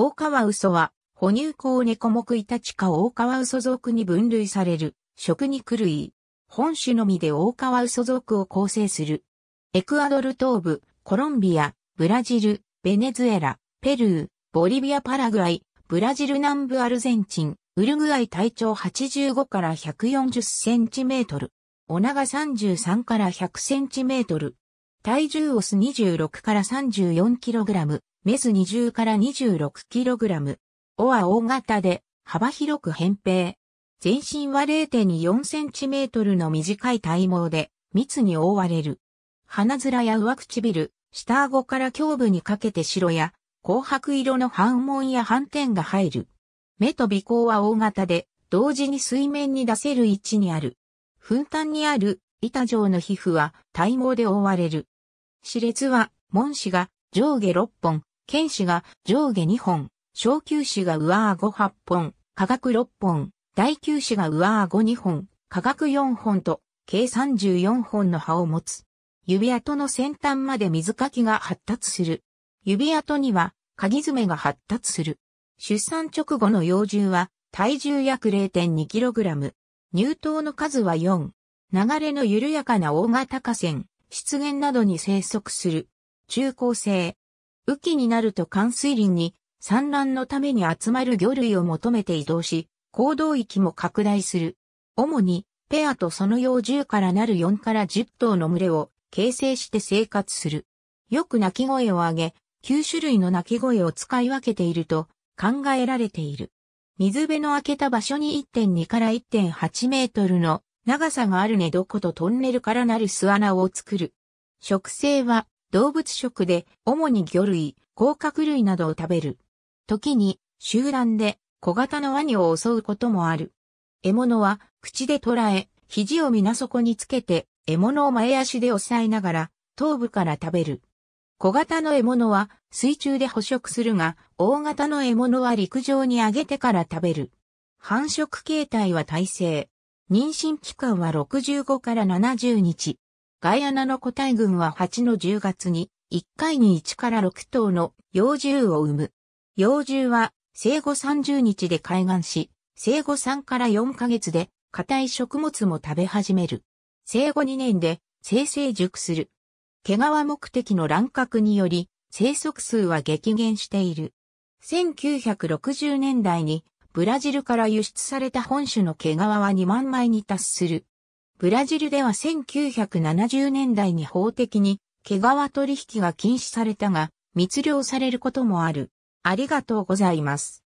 大川嘘は、哺乳綱猫目イタチ科大川嘘属に分類される、食肉類。本種のみで大川嘘属を構成する。エクアドル東部、コロンビア、ブラジル、ベネズエラ、ペルー、ボリビアパラグアイ、ブラジル南部アルゼンチン、ウルグアイ体長85から140センチメートル。お長33から100センチメートル。体重オス26から34キログラム。メス20から 26kg。尾は大型で幅広く扁平。全身は 0.4cm の短い体毛で密に覆われる。鼻面や上唇、下顎から胸部にかけて白や紅白色の半紋や斑点が入る。目と鼻孔は大型で同時に水面に出せる位置にある。粉端にある板状の皮膚は体毛で覆われる。歯列は、門歯が上下6本、剣士が上下2本、小球士が上顎8本、下角6本、大球士が上顎2本、下角4本と、計34本の葉を持つ。指跡の先端まで水かきが発達する。指跡には、鍵爪が発達する。出産直後の幼獣は、体重約 0.2kg。乳頭の数は4。流れの緩やかな大型河川、湿原などに生息する。中高生、雨季になると寒水林に産卵のために集まる魚類を求めて移動し、行動域も拡大する。主に、ペアとその10からなる4から10頭の群れを形成して生活する。よく鳴き声を上げ、9種類の鳴き声を使い分けていると考えられている。水辺の開けた場所に1.2から1.8メートルの長さがある寝床とトンネルからなる巣穴を作る。植生は動物食で主に魚類、甲殻類などを食べる。時に集団で小型のワニを襲うこともある。獲物は口で捕らえ、肘を水底につけて獲物を前足で押さえながら頭部から食べる。小型の獲物は水中で捕食するが、大型の獲物は陸上に上げてから食べる。繁殖形態は耐性。妊娠期間は65から70日。ガイアナの個体群は8の10月に、1回に1から6頭の幼獣を産む。幼獣は生後30日で開眼し、生後3から4ヶ月で硬い食物も食べ始める。生後2年で生成熟する。毛皮目的の乱獲により生息数は激減している。1960年代にブラジルから輸出された本種の毛皮は2万枚に達する。ブラジルでは1970年代に法的に毛皮取引が禁止されたが、密漁されることもある。ありがとうございます。